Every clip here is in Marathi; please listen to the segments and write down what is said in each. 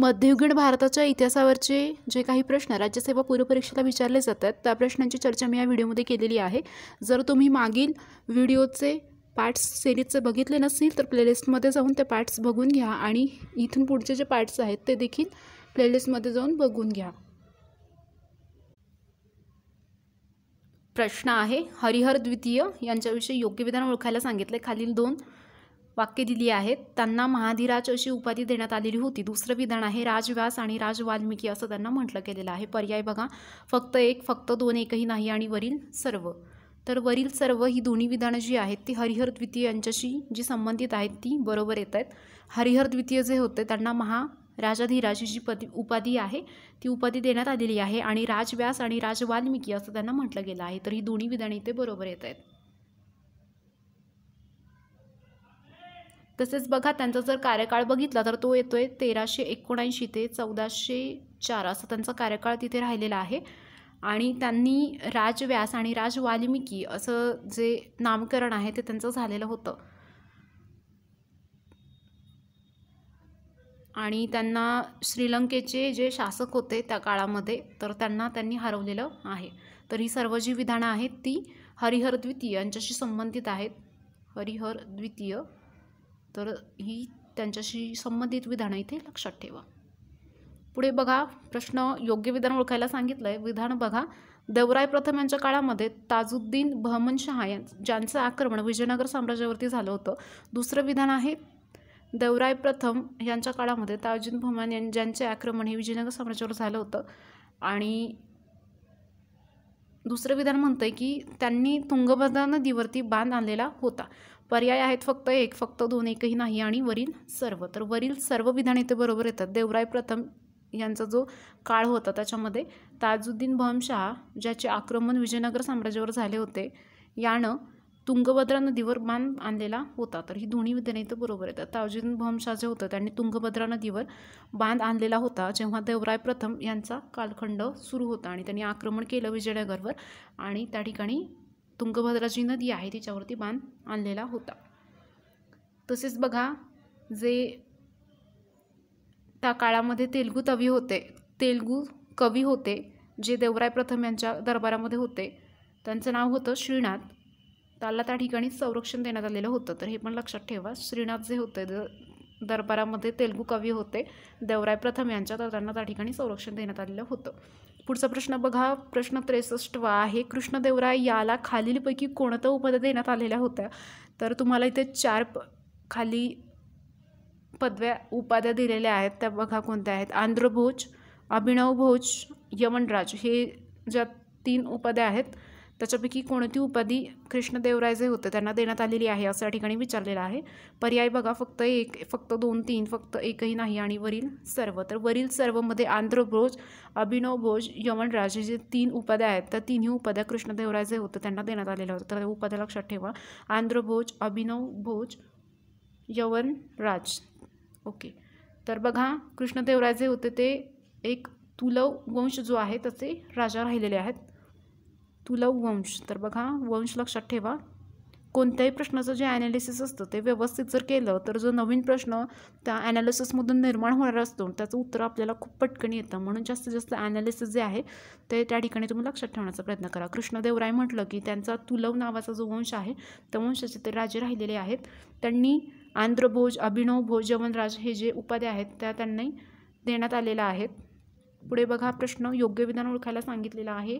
मध्ययुगीन भारताच्या इतिहासावरचे जे काही प्रश्न राज्यसेवा पूर्वपरीक्षेला विचारले जातात त्या प्रश्नांची चर्चा मी या व्हिडिओमध्ये केलेली आहे जर तुम्ही मागील व्हिडिओचे पार्ट्स सिरीजचे बघितले नसतील तर प्लेलिस्टमध्ये जाऊन ते पार्ट्स बघून घ्या आणि इथून पुढचे जे पार्ट्स आहेत ते देखील प्लेलिस्टमध्ये जाऊन बघून घ्या प्रश्न आहे हरिहर द्वितीय यांच्याविषयी योग्य विधान ओळखायला सांगितले खालील दोन वाक्य दिली आहेत त्यांना महाधिराज अशी उपाधी देण्यात आलेली होती दुसरं विधान आहे राजव्यास आणि राजवाल्मिकी असं त्यांना म्हटलं गेलेलं आहे पर्याय बघा फक्त एक फक्त दोन एकही नाही आणि वरील सर्व तर वरील सर्व ही दोन्ही विधानं जी आहेत ती हरिहर द्वितीय यांच्याशी जी संबंधित आहेत ती बरोबर येत आहेत हरिहर द्वितीय जे होते त्यांना महा जी पदी उपाधी आहे ती उपाधी देण्यात आलेली आहे आणि राजव्यास आणि राजवाल्मिकी असं त्यांना म्हटलं गेलं आहे तर ही दोन्ही विधाने इथे बरोबर येत आहेत तसेच बघा त्यांचा जर कार्यकाळ बघितला तर तो येतो आहे तेराशे एकोणऐंशी ते चौदाशे चार असा त्यांचा कार्यकाळ तिथे राहिलेला आहे आणि त्यांनी राजव्यास आणि राज वाल्मिकी असं जे नामकरण आहे ते त्यांचं झालेलं होतं आणि त्यांना श्रीलंकेचे जे शासक होते त्या काळामध्ये तर त्यांना त्यांनी हरवलेलं आहे तर ही सर्व जी विधानं आहेत ती हरिहर द्वितीय यांच्याशी संबंधित आहेत हरिहर द्वितीय तर ही त्यांच्याशी संबंधित विधानं इथे लक्षात ठेवा पुढे बघा प्रश्न योग्य विधान ओळखायला सांगितलं आहे विधान बघा देवराय प्रथम यांच्या काळामध्ये ताजुद्दीन बहमन शहा यां ज्यांचं आक्रमण विजयनगर साम्राज्यावरती झालं होतं दुसरं विधान आहे देवराय प्रथम यांच्या काळामध्ये ताजुद्दीन बहमन यां ज्यांचे आक्रमण हे विजयनगर साम्राज्यावर झालं होतं आणि दुसरं विधान म्हणतं आहे की त्यांनी तुंगभद्रा नदीवरती बांध आणलेला होता पर्याय आहेत फक्त एक फक्त दोन एकही नाही आणि वरील सर्व तर वरील सर्व विधान इथे बरोबर येतात देवराय प्रथम यांचा जो काळ होता त्याच्यामध्ये ताजुद्दीन बहमशाह ज्याचे आक्रमण विजयनगर साम्राज्यावर झाले होते यानं तुंगभद्रा नदीवर बांध आणलेला होता तर ही दोन्ही विधान इथं बरोबर येतात ताजुद्दीन बहमशाह जे होतं त्यांनी तुंगभद्रा नदीवर बांध आणलेला होता जेव्हा देवराय प्रथम यांचा कालखंड सुरू होता आणि त्यांनी आक्रमण केलं विजयनगरवर आणि त्या ठिकाणी तुंगभद्रा जी नदी आहे तिच्यावरती बांध आणलेला होता तसेच बघा जे त्या काळामध्ये तेलगू तवी होते तेलगू कवी होते जे देवराय प्रथम यांच्या दरबारामध्ये होते त्यांचं नाव होतं श्रीनाथ त्याला त्या ठिकाणी संरक्षण देण्यात आलेलं होतं तर हे पण लक्षात ठेवा श्रीनाथ जे होते दरबारामध्ये तेलगू कवी होते देवराय प्रथम यांच्या तर त्यांना त्या ठिकाणी संरक्षण देण्यात आलेलं होतं पुढचा प्रश्न बघा प्रश्न त्रेसष्टवा आहे कृष्णदेवराय याला खालीलपैकी कोणत्या उपाध्या देण्यात आलेल्या होत्या तर तुम्हाला इथे चार प खाली पदव्या उपाध्या दिलेल्या आहेत त्या बघा कोणत्या आहेत आंध्रभोज अभिनवभोज अभिनव भोज यमनराज हे ज्या तीन उपाध्या आहेत त्याच्यापैकी कोणती उपाधी कृष्णदेवराय होते त्यांना देण्यात आलेली आहे असं या ठिकाणी विचारलेलं आहे पर्याय बघा फक्त एक फक्त दोन तीन फक्त एकही नाही आणि वरील सर्व तर वरील सर्वमध्ये आंध्रभोज अभिनव भोज यमनराज जे तीन उपाध्या आहेत त्या तिन्ही उपाध्या कृष्णदेवराय जे होतं त्यांना देण्यात आलेल्या होत्या तर उपाध्या लक्षात ठेवा आंध्रभोज अभिनव भोज यवनराज ओके तर बघा कृष्णदेवराय जे होते ते एक तुलव वंश जो आहे त्याचे राजा राहिलेले आहेत वंश तर बघा वंश लक्षात ठेवा कोणत्याही प्रश्नाचं जे ॲनालिसिस असतं ते व्यवस्थित जर केलं तर जो नवीन प्रश्न त्या ॲनालिसिसमधून निर्माण होणार असतो त्याचं उत्तर आपल्याला खूप पटकन येतं म्हणून जास्तीत जास्त ॲनालिसिस जे आहे ते त्या ठिकाणी तुम्ही लक्षात ठेवण्याचा प्रयत्न करा कृष्णदेवराय म्हटलं की त्यांचा तुलव नावाचा जो वंश आहे त्या वंशाचे ते राजे राहिलेले आहेत त्यांनी आंध्रभोज अभिनव भोज जवनराज हे जे उपाध्या आहेत त्या त्यांनी देण्यात आलेल्या आहेत पुढे बघा प्रश्न योग्य विधान ओळखायला सांगितलेला आहे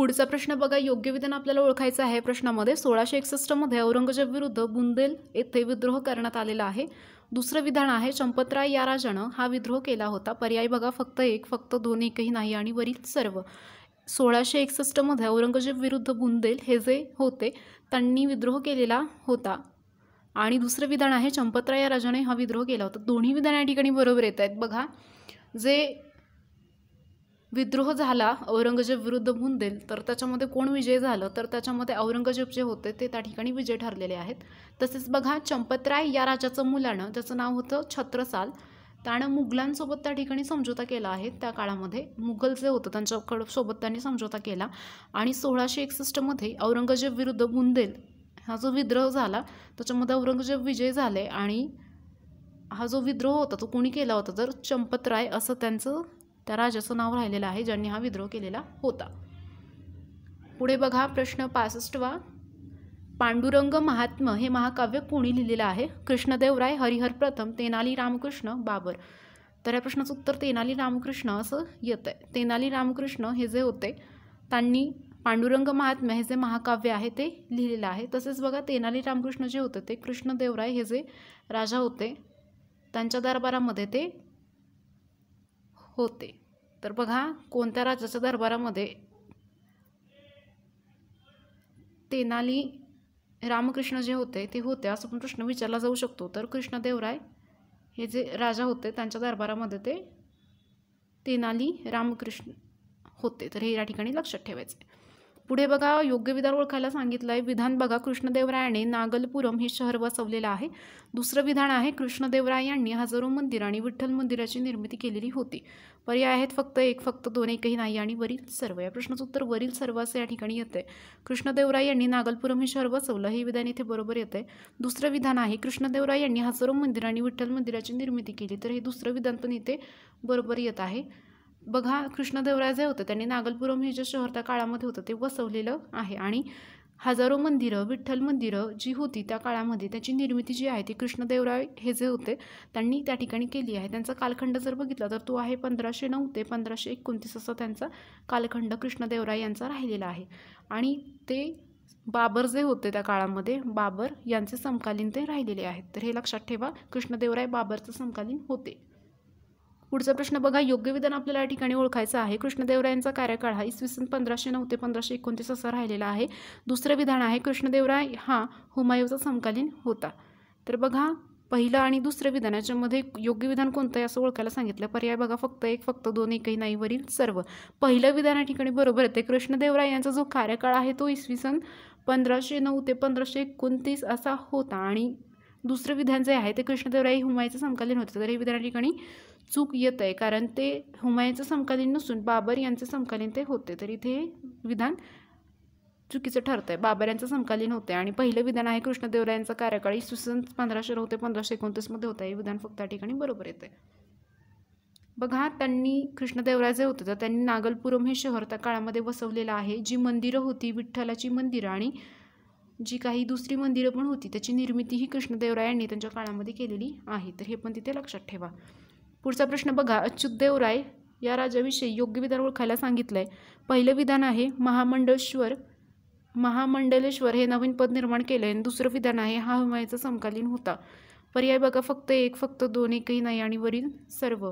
पुढचा प्रश्न बघा योग्य विधान आपल्याला ओळखायचं आहे प्रश्नामध्ये सोळाशे एकसष्टमध्ये औरंगजेब विरुद्ध बुंदेल येथे विद्रोह करण्यात आलेला आहे दुसरं विधान आहे चंपतराय या राजानं हा विद्रोह केला होता पर्याय बघा फक्त एक फक्त दोन एकही नाही आणि वरील सर्व सोळाशे एकसष्टमध्ये औरंगजेब विरुद्ध बुंदेल हे जे होते त्यांनी विद्रोह केलेला होता आणि दुसरं विधान आहे चंपतराय या राजाने हा विद्रोह केला होता दोन्ही विधान या ठिकाणी बरोबर येत आहेत बघा जे विद्रोह झाला औरंगजेब विरुद्ध मुंदेल तर त्याच्यामध्ये कोण विजय झालं तर त्याच्यामध्ये औरंगजेब जे होते ते त्या ठिकाणी विजय ठरलेले आहेत तसेच बघा चंपतराय या राजाचं मुलानं ज्याचं नाव होतं छत्रसाल त्यानं मुघलांसोबत त्या ठिकाणी समझोता केला आहे त्या काळामध्ये मुघल जे होतं त्यांच्याकडं सोबत त्यांनी समझोता केला आणि सोळाशे एकसष्टमध्ये औरंगजेब विरुद्ध बुंदेल हा जो विद्रोह झाला त्याच्यामध्ये औरंगजेब विजय झाले आणि हा जो विद्रोह होता तो कोणी केला होता तर चंपतराय असं त्यांचं त्या राजाचं नाव राहिलेलं आहे ज्यांनी हा विद्रोह केलेला होता पुढे बघा प्रश्न पासष्टवा पांडुरंग महात्म हे महाकाव्य कोणी लिहिलेलं आहे कृष्णदेवराय हरिहर प्रथम तेनाली रामकृष्ण बाबर तर या प्रश्नाचं उत्तर तेनाली रामकृष्ण असं येतं आहे तेनाली रामकृष्ण हे जे होते त्यांनी पांडुरंग महात्मा हे जे महाकाव्य आहे ते लिहिलेलं आहे तसेच बघा तेनाली रामकृष्ण जे होते ते कृष्णदेवराय हे जे राजा होते त्यांच्या दरबारामध्ये ते होते तर बघा कोणत्या राजाच्या दरबारामध्ये तेनाली रामकृष्ण जे होते ते होते असं पण प्रश्न विचारला जाऊ शकतो तर कृष्णदेवराय हे जे राजा होते त्यांच्या दरबारामध्ये ते तेनाली रामकृष्ण होते तर हे या ठिकाणी लक्षात ठेवायचे पुढे बघा योग्य विधान ओळखायला सांगितलं आहे विधान बघा कृष्णदेवरायाने नागलपुरम हे शहर वसवलेलं आहे दुसरं विधान आहे कृष्णदेवराय यांनी हजारो मंदिर आणि विठ्ठल मंदिराची निर्मिती केलेली होती पर्याय आहेत फक्त एक फक्त दोन एकही नाही आणि वरील सर्व या प्रश्नाचं उत्तर वरील सर्व असं या ठिकाणी येतं आहे कृष्णदेवराय यांनी नागलपुरम हे शहर वसवलं हे विधान इथे बरोबर येतं आहे दुसरं विधान आहे कृष्णदेवराय यांनी हजारो मंदिर आणि विठ्ठल मंदिराची निर्मिती केली तर हे दुसरं विधान पण इथे बरोबर येत आहे बघा कृष्णदेवराय जे होतं त्यांनी नागलपुरम हे जे शहर त्या काळामध्ये होतं ते वसवलेलं आहे आणि हजारो मंदिरं विठ्ठल मंदिरं जी होती त्या काळामध्ये त्याची निर्मिती जी आहे ती कृष्णदेवराय हे जे होते त्यांनी त्या ठिकाणी केली आहे त्यांचा कालखंड जर बघितला तर तो आहे पंधराशे नऊ ते पंधराशे एकोणतीस असा त्यांचा कालखंड कृष्णदेवराय यांचा राहिलेला आहे आणि ते बाबर जे होते त्या काळामध्ये बाबर यांचे समकालीन ते राहिलेले आहेत तर हे लक्षात ठेवा कृष्णदेवराय बाबरचं समकालीन होते पुढचा प्रश्न बघा योग्य विधान आपल्याला या ठिकाणी ओळखायचं आहे कृष्णदेवरायांचा कार्यकाळ हा इसवी सन पंधराशे नऊ ते पंधराशे एकोणतीस असा राहिलेला आहे दुसरं विधान आहे कृष्णदेवराय हा हुमायूचा समकालीन होता तर बघा पहिलं आणि दुसरं विधान याच्यामध्ये योग्य विधान कोणतं आहे असं ओळखायला सांगितलं पर्याय बघा फक्त एक फक्त दोन एकही नाहीवरील सर्व पहिलं विधान या ठिकाणी बरोबर आहे ते कृष्णदेवराय यांचा जो कार्यकाळ आहे तो इसवी सन पंधराशे नऊ ते पंधराशे एकोणतीस असा होता आणि दुसरं विधान जे आहे ते कृष्णदेवराय हुमायचं समकालीन होतं तर हे विधान या ठिकाणी चूक येत आहे कारण ते हुमायूचं समकालीन नसून बाबर यांचं समकालीन ते होते तर इथे विधान चुकीचं ठरतं आहे बाबर यांचं समकालीन होते आणि पहिलं विधान आहे कृष्णदेवरायांचा कार्यकाळ इसवी पंधराशे नऊ ते पंधराशे एकोणतीसमध्ये होतं हे विधान फक्त त्या ठिकाणी बरोबर येतं बघा त्यांनी जे होते तर त्यांनी नागलपुरम हे शहर त्या काळामध्ये वसवलेलं आहे जी मंदिरं होती विठ्ठलाची मंदिरं आणि जी काही दुसरी मंदिरं पण होती त्याची निर्मिती ही कृष्णदेवरायांनी त्यांच्या काळामध्ये केलेली आहे तर हे पण तिथे लक्षात ठेवा पुढचा प्रश्न बघा अच्युतदेव राय या राजाविषयी योग्य विधान ओळखायला सांगितलं आहे पहिलं विधान आहे महामंडळेश्वर महामंडलेश्वर हे नवीन पद निर्माण केलं आहे आणि दुसरं विधान आहे हा हुमायाचा समकालीन होता पर्याय बघा फक्त एक फक्त दोन एकही नाही आणि वरील सर्व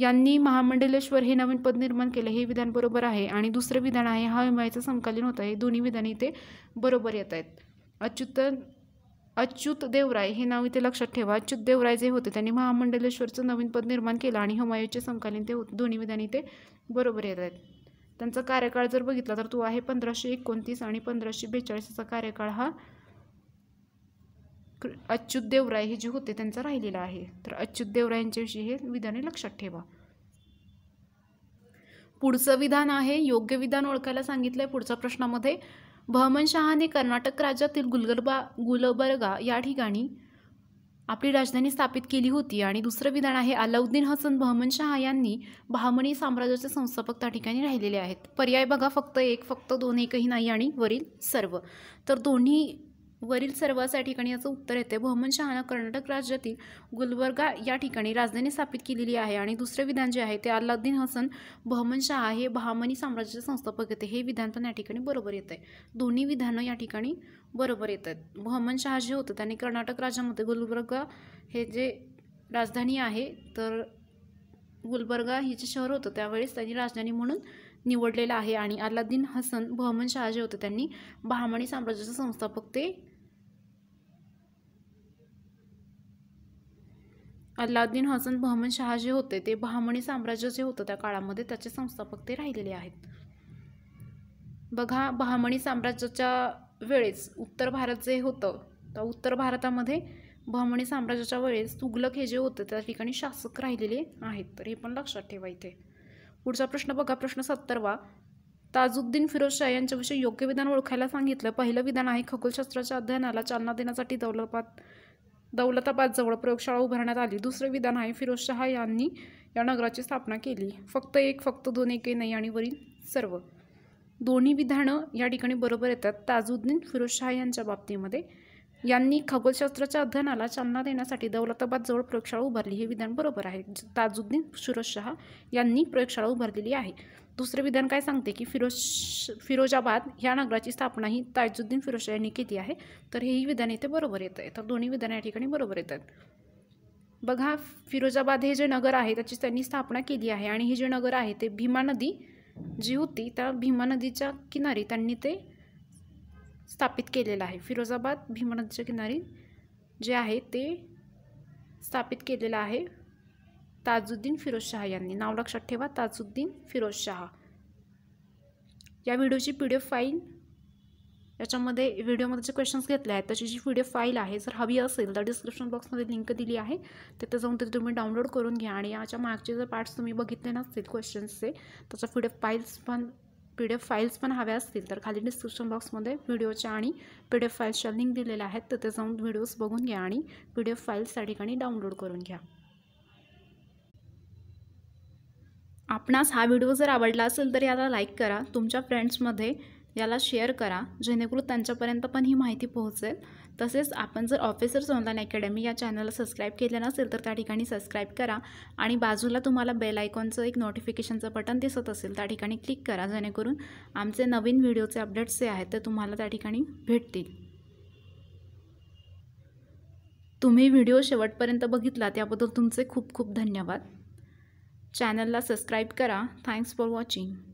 यांनी महामंडलेश्वर हे नवीन पद निर्माण केलं हे विधान बरोबर आहे आणि दुसरं विधान आहे हा हिमायचा समकालीन होता हे दोन्ही विधान इथे बरोबर येत आहेत अच्युत अच्युत देवराय हे नाव इथे लक्षात ठेवा अच्युत देवराय जे होते त्यांनी महामंडलेश्वरचं नवीन पद निर्माण केलं आणि हमायूचे समकालीन ते होते दोन्ही विधान इथे बरोबर येत आहेत त्यांचा कार्यकाळ जर बघितला तर तो आहे पंधराशे एकोणतीस आणि पंधराशे बेचाळीसचा कार्यकाळ हा अच्युत देवराय हे जे होते त्यांचा राहिलेला आहे तर अच्युत देवराय हे विधाने लक्षात ठेवा पुढचं विधान आहे योग्य विधान ओळखायला सांगितलं आहे पुढच्या प्रश्नामध्ये बहमन शहाने कर्नाटक राज्यातील गुलगर्बा गुलबर्गा या ठिकाणी आपली राजधानी स्थापित केली होती आणि दुसरं विधान आहे अलाउद्दीन हसन बहमन शहा यांनी बहामणी साम्राज्याचे संस्थापक त्या ठिकाणी राहिलेले आहेत पर्याय बघा फक्त एक फक्त दोन एकही नाही आणि वरील सर्व तर दोन्ही वरील सर्वच या ठिकाणी याचं उत्तर येते शहानं कर्नाटक राज्यातील गुलबर्गा या ठिकाणी राजधानी स्थापित केलेली आहे आणि दुसरे विधान जे आहे ते अल्लाद्दीन हसन बहमन शाह हे बहामनी साम्राज्याचे संस्थापक येते हे विधान पण या ठिकाणी बरोबर येत आहे दोन्ही विधानं या ठिकाणी बरोबर येत आहेत शाह जे होतं त्यांनी कर्नाटक राज्यामध्ये गुलबर्गा हे जे राजधानी आहे तर गुलबर्गा हे जे शहर होतं त्यावेळेस त्यांनी राजधानी म्हणून निवडलेलं आहे आणि अल्लाद्दीन हसन बहमन शाह जे होते त्यांनी बहामणी साम्राज्याचे संस्थापक ते अल्लाउद्दीन हसन बहमन शहा जे होते ते बहामणी साम्राज्य जे होतं त्या काळामध्ये त्याचे संस्थापक ते राहिलेले आहेत बघा बहामणी साम्राज्याच्या वेळेस उत्तर भारत जे होतं तर उत्तर भारतामध्ये बहमणी साम्राज्याच्या वेळेस तुगलक हे जे होतं त्या ठिकाणी शासक राहिलेले आहेत तर हे पण लक्षात ठेवा इथे पुढचा प्रश्न बघा प्रश्न सत्तरवा ताजुद्दीन फिरोज शाह यांच्याविषयी योग्य विधान ओळखायला सांगितलं पहिलं विधान आहे खगोलशास्त्राच्या अध्ययनाला चालना देण्यासाठी दौलपात दौलताबाद जवळ प्रयोगशाळा उभारण्यात आली दुसरे विधान आहे फिरोज शहा यांनी या नगराची स्थापना केली फक्त एक फक्त दोन एक नाही आणि वरील सर्व दोन्ही विधानं या ठिकाणी बरोबर येतात ताजुद्दीन फिरोज शहा यांच्या बाबतीमध्ये यांनी खगोलशास्त्राच्या अध्ययनाला चालना देण्यासाठी दौलताबाद जवळ प्रयोगशाळा उभारली हे विधान बरोबर आहे ताजुद्दीन फिरोज शाह यांनी प्रयोगशाळा उभारलेली आहे दुसरे विधान काय सांगते की फिरोज फिरोजाबाद ह्या नगराची स्थापना ही ताजुद्दीन फिरोजशाह यांनी केली आहे तर हेही विधान इथे बरोबर येत आहे तर दोन्ही विधान या ठिकाणी बरोबर येतात बघा फिरोजाबाद हे जे नगर आहे त्याची त्यांनी स्थापना केली आहे आणि हे जे नगर आहे ते भीमा नदी जी होती त्या भीमा नदीच्या किनारी त्यांनी ते स्थापित केलेलं आहे फिरोजाबाद भीमनदीच्या किनारी जे आहे ते स्थापित केलेलं आहे ताजुद्दीन फिरोजशहा यांनी नाव लक्षात ठेवा ताजुद्दीन फिरोजशहा या व्हिडिओची पी डी एफ फाईल याच्यामध्ये व्हिडिओमध्ये जे क्वेश्चन्स घेतले आहेत त्याची जी पी डी एफ फाईल आहे जर हवी असेल तर डिस्क्रिप्शन बॉक्समध्ये लिंक दिली आहे तिथे जाऊन तिथे तुम्ही डाउनलोड करून घ्या आणि याच्या मागचे जर पार्ट्स तुम्ही बघितले नसतील क्वेश्चन्सचे त्याचा पी डी एफ फाईल्स पण पी डी एफ फाईल्स पण हव्या असतील तर खाली डिस्क्रिप्शन बॉक्समध्ये व्हिडिओच्या आणि पी डी एफ फाईल्सच्या लिंक दिलेल्या आहेत तर ते जाऊन व्हिडिओज बघून घ्या आणि पी डी एफ फाईल्स त्या ठिकाणी डाउनलोड करून घ्या आपणास हा व्हिडिओ जर आवडला असेल तर याला लाईक करा तुमच्या फ्रेंड्समध्ये याला शेअर करा जेणेकरून त्यांच्यापर्यंत पण ही माहिती पोहोचेल तसेच आपण जर ऑफिसर्स ऑनलाईन अकॅडमी या चॅनलला सबस्क्राईब केलं नसेल तर त्या ठिकाणी सबस्क्राईब करा आणि बाजूला तुम्हाला बेल आयकॉनचं एक नोटिफिकेशनचं बटन दिसत असेल त्या ठिकाणी क्लिक करा जेणेकरून आमचे नवीन व्हिडिओचे अपडेट्स जे आहेत ते तुम्हाला त्या ठिकाणी भेटतील तुम्ही व्हिडिओ शेवटपर्यंत बघितला त्याबद्दल तुमचे खूप खूप धन्यवाद चॅनलला सबस्क्राईब करा थँक्स फॉर वॉचिंग